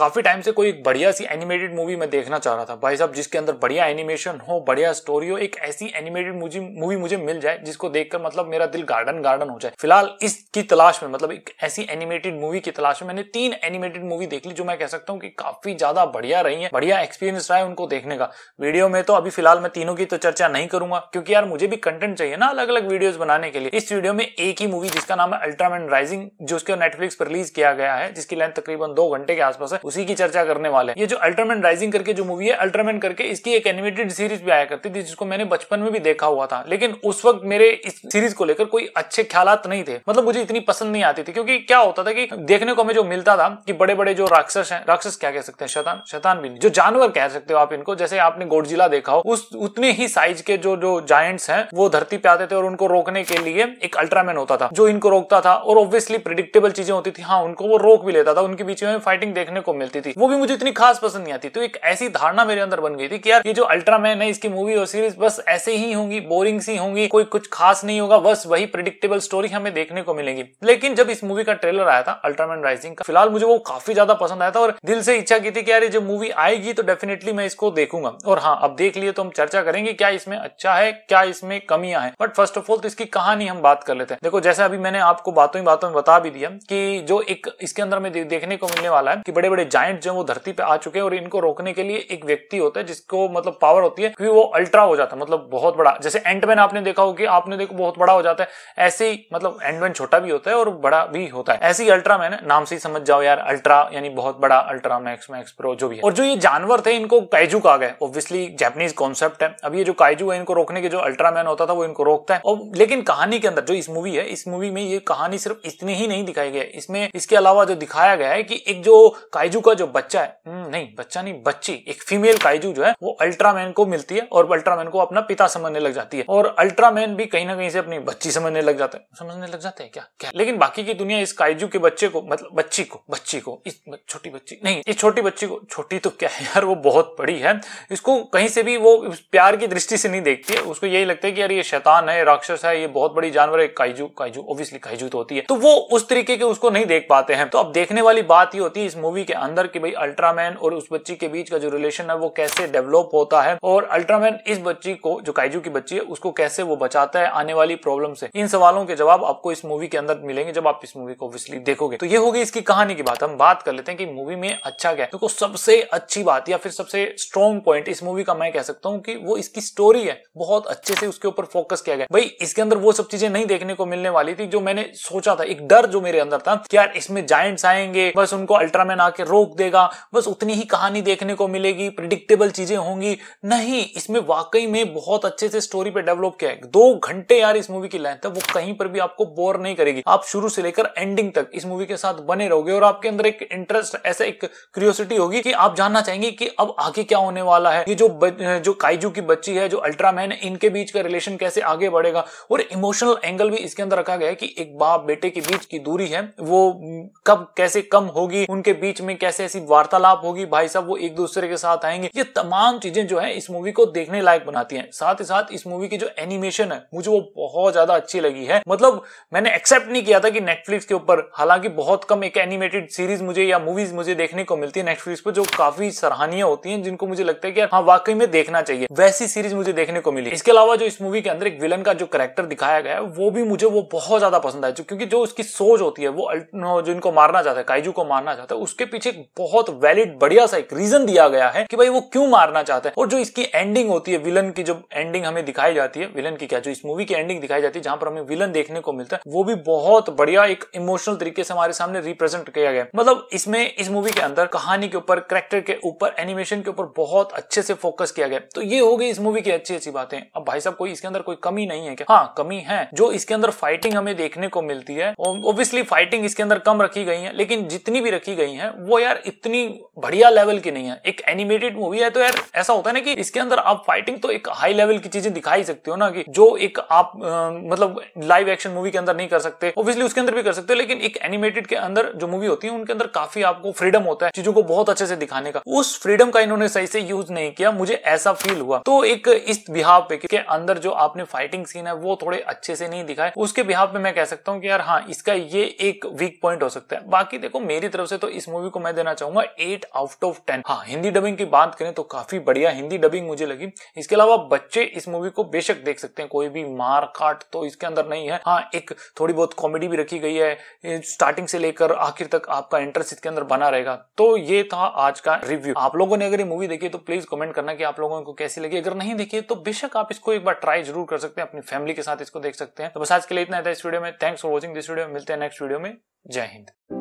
काफ़ी टाइम से कोई बढ़िया सी एनिमेटेड मूवी मैं देखना चाह रहा था भाई साहब जिसके अंदर बढ़िया एनिमेशन हो बढ़िया स्टोरी हो एक ऐसी एनिमेटेड मूवी मुझे मिल जाए जिसको देखकर मतलब मेरा दिल गार्डन गार्डन हो जाए फिलहाल इसकी तलाश में मतलब एक ऐसी एनिमेटेड मूवी की तलाश में मैंने तीन एनिमेटेड मूवी देख ली जो मैं कह सकता हूँ कि काफ़ी ज़्यादा बढ़िया रही है बढ़िया एक्सपीरियंस रहा है उनको देखने का वीडियो में तो अभी फिलहाल मैं तीनों की तो चर्चा नहीं करूंगा क्योंकि यार मुझे भी कंटेंट चाहिए ना अलग अलग वीडियो बनाने के लिए इस वीडियो में एक ही मूवी जिसका नाम है अल्ट्रामैन राइजिंग जो उसके नेटफ्लिक्स पर रिलीज किया गया है जिसकी लेंथ तकरीबन दो घंटे के आसपास है उसी की चर्चा करने वाले ये जो अल्ट्रामैन राइजिंग करके जो मूवी है अल्ट्रामैन करके इसकी एक एनिमेटेड सीरीज भी आया करती थी जिसको मैंने बचपन में भी देखा हुआ था लेकिन उस वक्त मेरे इस सीरीज को लेकर कोई अच्छे ख्याल नहीं थे मतलब मुझे इतनी पसंद नहीं आती थी क्योंकि क्या होता था कि देखने को हमें जो मिलता था कि बड़े बड़े जो राक्षस हैं राक्षस क्या कह सकते हैं शतान शतान भी नहीं जो जानवर कह सकते हो आप इनको जैसे आपने गोडजिला देखा हो उस उतने ही साइज के जो जो जायंट्स हैं वो धरती पे आते थे और उनको रोकने के लिए एक अल्ट्रामैन होता था जो इनको रोकता था और ऑब्वियसली प्रिडिक्टेबल चीजें होती थी हाँ उनको वो रोक भी लेता था उनके बीच में फाइटिंग देखने को मिलती थी वो भी मुझे इतनी खास पसंद नहीं आती तो एक ऐसी धारणा मेरे अंदर बन गई थी कि यार ये जो अल्ट्रामैन है इसकी मूवी और सीरीज बस ऐसे ही होंगी बोरिंग सी होंगी कोई कुछ खास नहीं होगा बस वही प्रिडिक्टेबल स्टोरी हमें देखने को मिलेगी लेकिन जब इस मूवी का ट्रेलर आया था अल्ट्रामैन राइजिंग का फिलहाल मुझे वो काफी ज्यादा पसंद आया था और दिल से इच्छा की थी कि यार जो मूवी आएगी तो डेफिनेटली मैं इसको देखूंगा और हाँ अब देख लिए तो हम चर्चा करेंगे क्या इसमें अच्छा है क्या इसमें कमियां हैं बट फर्स्ट ऑफ ऑल तो इसकी कहानी हम बात कर लेते हैं देखो जैसे अभी मैंने आपको बातों ही बातों में बता भी दिया कि जो एक इसके अंदर में देखने को मिलने वाला है कि बड़े बड़े बड़े जाइंट जो वो धरती पे आ चुके हैं और इनको रोकने के लिए एक व्यक्ति होता है जिसको मतलब पावर होती है क्योंकि वो अल्ट्रा हो जाता है मतलब बहुत बड़ा जैसे एंटमैन आपने देखा हो कि आपने देखो बहुत बड़ा हो जाता है ऐसे ही मतलब एंटमैन छोटा भी होता है और बड़ा भी होता है ऐसे ही अल्ट्रामैन है नाम से ही समझ जाओ यार अल्ट्रा यानी बहुत बड़ा अल्ट्रा मैक्स मैक्स प्रो जो भी है और जो ये जानवर थे इनको काइजू कहा गया ऑब्वियसली जैपनीज कॉन्सेप्ट है अब ये जो कायजू है इनको रोकने के जो अल्ट्रामैन होता था वो इनको रोकता है और लेकिन कहानी के अंदर जो इस मूवी है इस मूवी में ये कहानी सिर्फ इतनी ही नहीं दिखाई गई इसमें इसके अलावा जो दिखाया गया है कि एक जो काइजू काइजू का जो बच्चा है हम्म, नहीं बच्चा नहीं बच्ची एक फीमेल काइजू जो है वो अल्ट्रामैन को मिलती है और अल्ट्रामैन को अपना पिता समझने लग जाती है और अल्ट्रामैन भी कहीं ना कहीं से अपनी बच्ची समझने लग जाता है समझने लग जाते हैं क्या क्या लेकिन बाकी की दुनिया इस काइजू के बच्चे को मतलब बच्ची को बच्ची को इस छोटी बच्ची नहीं इस छोटी बच्ची को छोटी तो क्या है यार वो बहुत बड़ी है इसको कहीं से भी वो प्यार की दृष्टि से नहीं देखती है उसको यही लगता है कि यार ये शैतान है राक्षस है ये बहुत बड़ी जानवर है काइजू काइजू ऑब्वियसली काइजू तो होती है तो वो उस तरीके के उसको नहीं देख पाते हैं तो अब देखने वाली बात ही होती है इस मूवी के अंदर कि भाई अल्ट्रामैन और उस बच्ची के बीच का जो रिलेशन है वो कैसे डेवलप होता है और अल्ट्रामैन इस बच्ची को जो काइजू की बच्ची है उसको कैसे वो बचाता है आने वाली प्रॉब्लम से इन सवालों के जवाब आपको इस मूवी के अंदर मिलेंगे जब आप इस मूवी को ऑब्वियसली देखोगे तो ये होगी इसकी कहानी की बात हम बात कर लेते हैं कि मूवी में अच्छा क्या है देखो सबसे अच्छी बात या फिर सबसे स्ट्रॉन्ग पॉइंट इस मूवी का मैं कह सकता हूँ कि वो इसकी स्टोरी है बहुत अच्छे से उसके ऊपर फोकस किया गया भाई इसके अंदर वो सब चीजें नहीं देखने को मिलने वाली थी जो मैंने सोचा था एक डर जो मेरे अंदर था कि यार इसमें जाइंट्स आएंगे बस उनको अल्ट्रामैन आके रोक देगा बस उतनी ही कहानी देखने को मिलेगी प्रिडिक्टेबल चीजें होंगी नहीं इसमें वाकई में बहुत अच्छे से स्टोरी पे डेवलप किया है दो घंटे यार इस मूवी की लेंथ है वो कहीं पर भी आपको बोर नहीं करेगी आप शुरू से लेकर एंडिंग तक इस मूवी के साथ बने रहोगे और आपके अंदर एक इंटरेस्ट ऐसा एक क्यूरियोसिटी होगी कि आप जानना चाहेंगे कि अब आगे क्या होने वाला है ये जो जो काइजू की बच्ची है जो अल्ट्रामैन है इनके बीच का रिलेशन कैसे आगे बढ़ेगा और इमोशनल एंगल भी इसके अंदर रखा गया है कि एक बाप बेटे के बीच की दूरी है वो कब कैसे कम होगी उनके बीच में कैसे ऐसी वार्तालाप होगी भाई साहब वो एक दूसरे के साथ आएंगे ये तमाम चीजें जो है इस मूवी को देखने लायक बनाती है साथ ही साथ इस मूवी की जो एनिमेशन है मुझे वो बहुत ज्यादा अच्छी लगी है मतलब मैंने एक्सेप्ट नहीं किया था कि नेटफ्लिक्स के ऊपर हालांकि बहुत कम एक एनिमेटेड सीरीज मुझे या मूवीज मुझे देखने को मिलती है नेटफ्लिक्स पर जो काफी सराहनीय होती है जिनको मुझे लगता है कि हाँ वाकई में देखना चाहिए वैसी सीरीज मुझे देखने को मिली इसके अलावा जो इस मूवी के अंदर एक विलन का जो करेक्टर दिखाया गया है वो भी मुझे वो बहुत ज्यादा पसंद आया क्योंकि जो उसकी सोच होती है वो जिनको मारना चाहता है काइजू को मारना चाहता है उसके पीछे एक बहुत वैलिड बढ़िया सा एक रीजन दिया गया है कि भाई वो क्यों मारना चाहता है और जो इसकी एंडिंग होती है विलन की जो एंडिंग हमें दिखाई जाती है विलन की क्या जो इस मूवी की एंडिंग दिखाई जाती है जहां पर हमें विलन देखने को मिलता है वो भी बहुत बढ़िया एक इमोशनल तरीके से हमारे सामने रिप्रेजेंट किया गया मतलब इसमें इस मूवी के अंदर कहानी के ऊपर करेक्टर के ऊपर एनिमेशन के ऊपर बहुत अच्छे से फोकस किया गया तो ये हो गई इस मूवी की अच्छी अच्छी बातें अब भाई साहब कोई इसके अंदर कोई कमी नहीं है क्या हाँ कमी है जो इसके अंदर फाइटिंग हमें देखने को मिलती है ऑब्वियसली फाइटिंग इसके अंदर कम रखी गई है लेकिन जितनी भी रखी गई है वो यार इतनी बढ़िया लेवल की नहीं है एक एनिमेटेड मूवी है तो यार ऐसा होता है ना कि इसके अंदर आप फाइटिंग तो एक हाई लेवल की चीजें दिखा ही सकते हो ना कि जो एक आप आ, मतलब लाइव एक्शन मूवी के अंदर नहीं कर सकते ऑब्वियसली उसके अंदर भी कर सकते हो लेकिन एक एनिमेटेड के अंदर जो मूवी होती है उनके अंदर काफी आपको फ्रीडम होता है चीजों को बहुत अच्छे से दिखाने का उस फ्रीडम का इन्होंने सही से यूज नहीं किया मुझे ऐसा फील हुआ तो एक इस बिहाव पे के अंदर जो आपने फाइटिंग सीन है वो थोड़े अच्छे से नहीं दिखाए उसके बिहाव पे मैं कह सकता हूँ कि यार हाँ इसका ये एक वीक पॉइंट हो सकता है बाकी देखो मेरी तरफ से तो इस मूवी को मैं मैं देना चाहूंगा एट आउट ऑफ टेन हाँ हिंदी डबिंग की बात करें तो काफी बढ़िया हिंदी डबिंग मुझे लगी इसके अलावा बच्चे इस मूवी को बेशक देख सकते हैं कोई भी मार काट तो इसके अंदर नहीं है हाँ एक थोड़ी बहुत कॉमेडी भी रखी गई है स्टार्टिंग से लेकर आखिर तक आपका इंटरेस्ट इसके अंदर बना रहेगा तो ये था आज का रिव्यू आप लोगों ने अगर ये मूवी देखी तो प्लीज कमेंट करना कि आप लोगों को कैसी लगी अगर नहीं देखी तो बेशक आप इसको एक बार ट्राई जरूर कर सकते हैं अपनी फैमिली के साथ इसको देख सकते हैं तो बस आज के लिए इतना था इस वीडियो में thanks for watching this video मिलते हैं नेक्स्ट वीडियो में जय हिंद